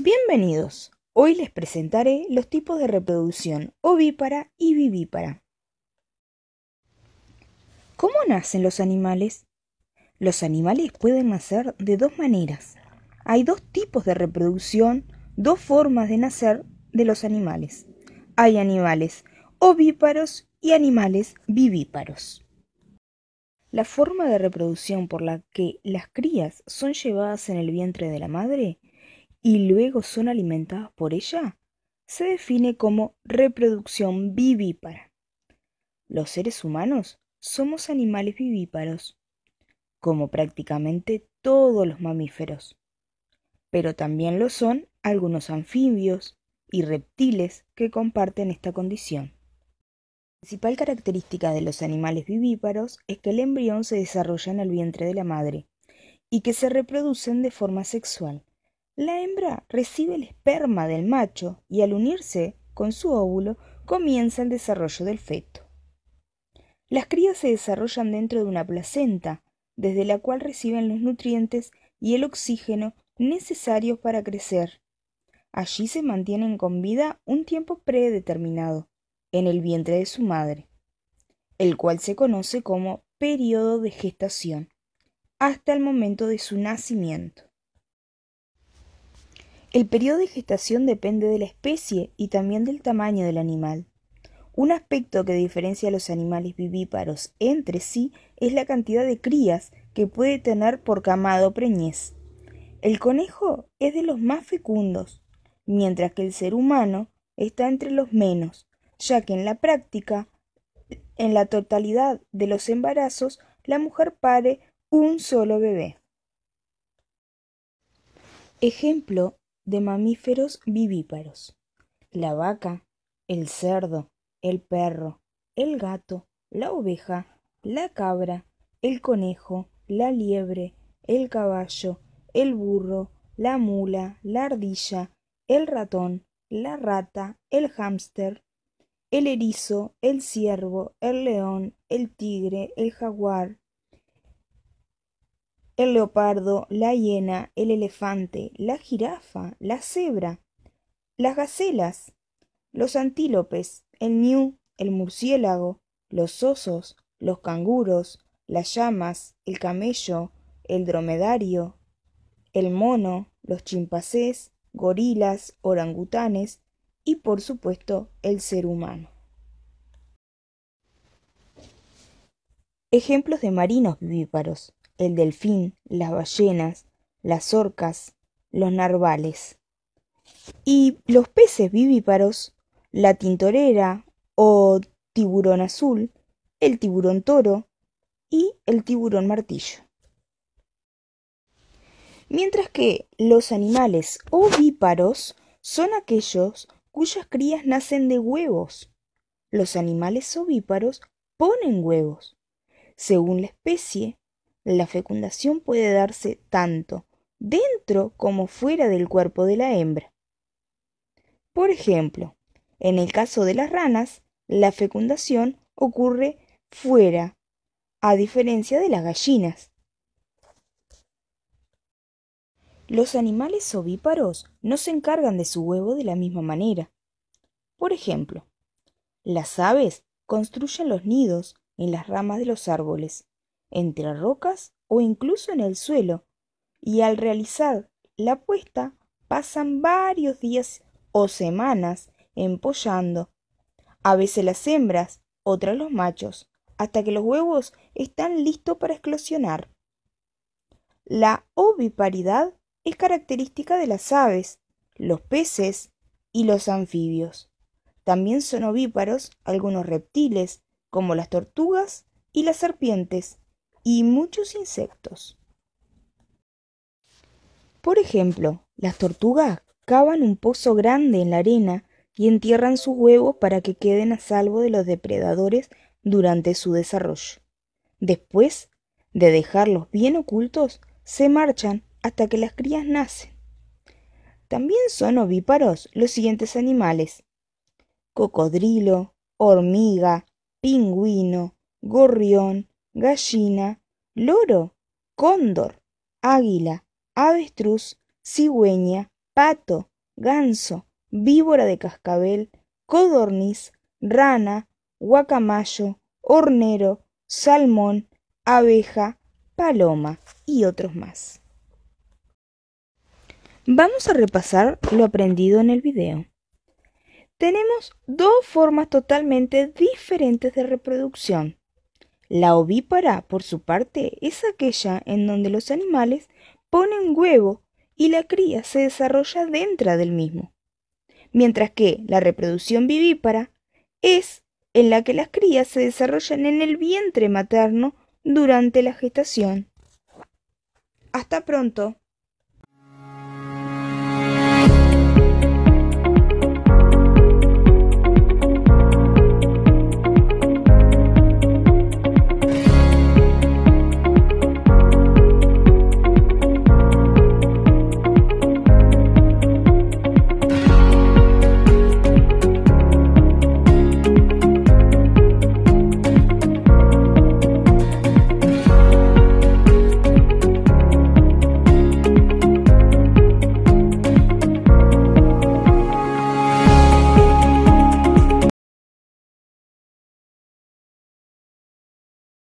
Bienvenidos. Hoy les presentaré los tipos de reproducción ovípara y vivípara. ¿Cómo nacen los animales? Los animales pueden nacer de dos maneras. Hay dos tipos de reproducción, dos formas de nacer de los animales. Hay animales ovíparos y animales vivíparos. La forma de reproducción por la que las crías son llevadas en el vientre de la madre y luego son alimentados por ella, se define como reproducción vivípara. Los seres humanos somos animales vivíparos, como prácticamente todos los mamíferos, pero también lo son algunos anfibios y reptiles que comparten esta condición. La principal característica de los animales vivíparos es que el embrión se desarrolla en el vientre de la madre y que se reproducen de forma sexual. La hembra recibe el esperma del macho y al unirse con su óvulo comienza el desarrollo del feto. Las crías se desarrollan dentro de una placenta, desde la cual reciben los nutrientes y el oxígeno necesarios para crecer. Allí se mantienen con vida un tiempo predeterminado, en el vientre de su madre, el cual se conoce como periodo de gestación, hasta el momento de su nacimiento. El periodo de gestación depende de la especie y también del tamaño del animal. Un aspecto que diferencia a los animales vivíparos entre sí es la cantidad de crías que puede tener por camado preñez. El conejo es de los más fecundos, mientras que el ser humano está entre los menos, ya que en la práctica, en la totalidad de los embarazos, la mujer pare un solo bebé. Ejemplo de mamíferos vivíparos. La vaca, el cerdo, el perro, el gato, la oveja, la cabra, el conejo, la liebre, el caballo, el burro, la mula, la ardilla, el ratón, la rata, el hámster, el erizo, el ciervo, el león, el tigre, el jaguar, el leopardo, la hiena, el elefante, la jirafa, la cebra, las gacelas, los antílopes, el ñu, el murciélago, los osos, los canguros, las llamas, el camello, el dromedario, el mono, los chimpancés, gorilas, orangutanes y por supuesto el ser humano. Ejemplos de marinos vivíparos el delfín, las ballenas, las orcas, los narvales. Y los peces vivíparos, la tintorera o tiburón azul, el tiburón toro y el tiburón martillo. Mientras que los animales ovíparos son aquellos cuyas crías nacen de huevos. Los animales ovíparos ponen huevos. Según la especie, la fecundación puede darse tanto dentro como fuera del cuerpo de la hembra. Por ejemplo, en el caso de las ranas, la fecundación ocurre fuera, a diferencia de las gallinas. Los animales ovíparos no se encargan de su huevo de la misma manera. Por ejemplo, las aves construyen los nidos en las ramas de los árboles entre rocas o incluso en el suelo, y al realizar la puesta pasan varios días o semanas empollando, a veces las hembras, otras los machos, hasta que los huevos están listos para eclosionar. La oviparidad es característica de las aves, los peces y los anfibios. También son ovíparos algunos reptiles, como las tortugas y las serpientes y muchos insectos. Por ejemplo, las tortugas cavan un pozo grande en la arena y entierran sus huevos para que queden a salvo de los depredadores durante su desarrollo. Después de dejarlos bien ocultos, se marchan hasta que las crías nacen. También son ovíparos los siguientes animales. Cocodrilo, hormiga, pingüino, gorrión, gallina, loro, cóndor, águila, avestruz, cigüeña, pato, ganso, víbora de cascabel, codorniz, rana, guacamayo, hornero, salmón, abeja, paloma y otros más. Vamos a repasar lo aprendido en el video. Tenemos dos formas totalmente diferentes de reproducción. La ovípara, por su parte, es aquella en donde los animales ponen huevo y la cría se desarrolla dentro del mismo, mientras que la reproducción vivípara es en la que las crías se desarrollan en el vientre materno durante la gestación. Hasta pronto.